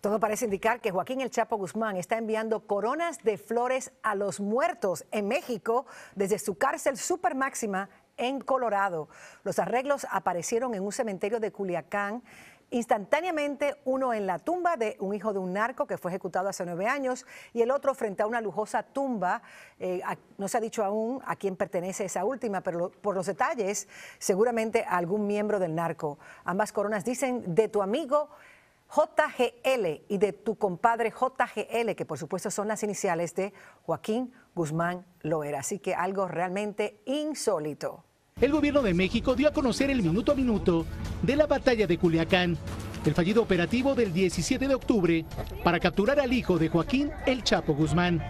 Todo parece indicar que Joaquín El Chapo Guzmán está enviando coronas de flores a los muertos en México desde su cárcel super máxima en Colorado. Los arreglos aparecieron en un cementerio de Culiacán. Instantáneamente, uno en la tumba de un hijo de un narco que fue ejecutado hace nueve años y el otro frente a una lujosa tumba. Eh, no se ha dicho aún a quién pertenece esa última, pero por los detalles, seguramente a algún miembro del narco. Ambas coronas dicen de tu amigo JGL y de tu compadre JGL, que por supuesto son las iniciales de Joaquín Guzmán Loera. Así que algo realmente insólito. El gobierno de México dio a conocer el minuto a minuto de la batalla de Culiacán, el fallido operativo del 17 de octubre para capturar al hijo de Joaquín El Chapo Guzmán.